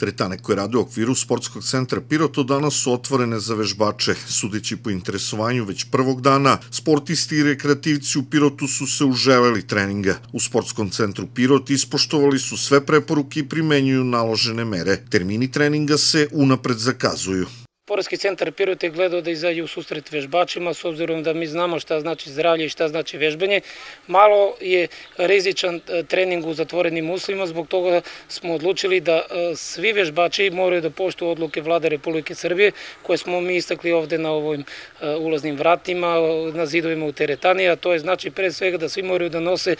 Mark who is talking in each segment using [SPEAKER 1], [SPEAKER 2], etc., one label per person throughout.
[SPEAKER 1] Tretane koje rade u okviru sportskog centra Pirot danas su otvorene za vežbače. Sudeći po interesovanju već prvog dana, sportisti i rekreativci u Pirotu su se uželeli treninga. U sportskom centru Pirot ispoštovali su sve preporuke i primenjuju naložene mere. Termini treninga se unapred zakazuju.
[SPEAKER 2] Poreski centar Pirot je gledao da izađe u susret vežbačima, s obzirom da mi znamo šta znači zdravlje i šta znači vežbanje. Malo je rizičan e, trening u zatvorenim uslovima, zbog toga smo odlučili da e, svi vežbači moraju da poštuju odluke vlade Republike Srbije, koje smo mi istakli ovde na ovim e, ulaznim vratima, na zidovima u teretani, a to je znači pre svega da svi moraju da nose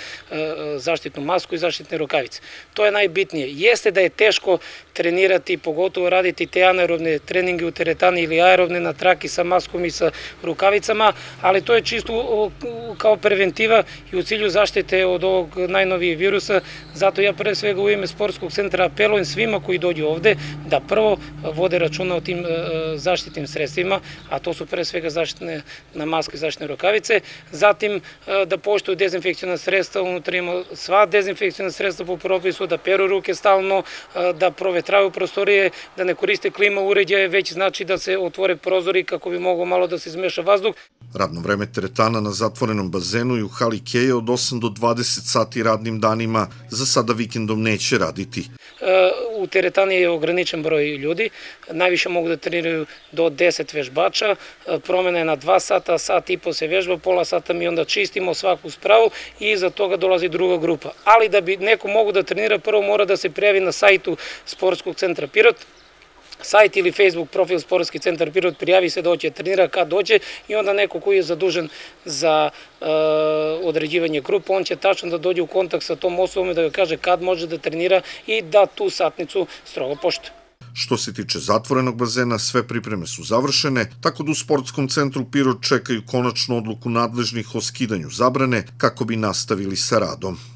[SPEAKER 2] zaštitnu masku i zaštitne rukavice. To je najbitnije. Jeste da je teško trenirati, pogotovo raditi te anaerobne treninge u teretani, teretani ili aerobne na traki sa maskom i sa rukavicama, ali to je čisto kao preventiva i u cilju zaštite od ovog najnovijeg virusa. Zato ja pre svega u ime sportskog centra apelujem svima koji dođu ovde da prvo vode računa o tim e, zaštitnim sredstvima, a to su pre svega zaštitne na maske, zaštitne rukavice, zatim e, da poštuju dezinfekcijna sredstva, unutar ima sva dezinfekcijna sredstva po propisu, da peru ruke stalno, e, da provetraju prostorije, da ne koriste klima uređaje, već znači neki da se otvore prozori kako bi mogo malo da se izmeša vazduh.
[SPEAKER 1] Radno vreme teretana na zatvorenom bazenu i u hali Keje od 8 do 20 sati radnim danima za sada vikendom neće raditi.
[SPEAKER 2] E, u teretani je ograničen broj ljudi, najviše mogu da treniraju do 10 vežbača, e, promena je na 2 sata, sat i po se vežba, pola sata mi onda čistimo svaku spravu i iza toga dolazi druga grupa. Ali da bi neko mogu da trenira, prvo mora da se prijavi na sajtu sportskog centra Pirot, sajt ili Facebook profil Sportski centar Pirot, prijavi se, doće, trenira kad dođe i onda neko koji je zadužen za e, određivanje grupa, on će tačno da dođe u kontakt sa tom osobom i da ga kaže kad može da trenira i da tu satnicu strogo poštuje.
[SPEAKER 1] Što se tiče zatvorenog bazena, sve pripreme su završene, tako da u sportskom centru Pirot čekaju konačnu odluku nadležnih o skidanju zabrane kako bi nastavili sa radom.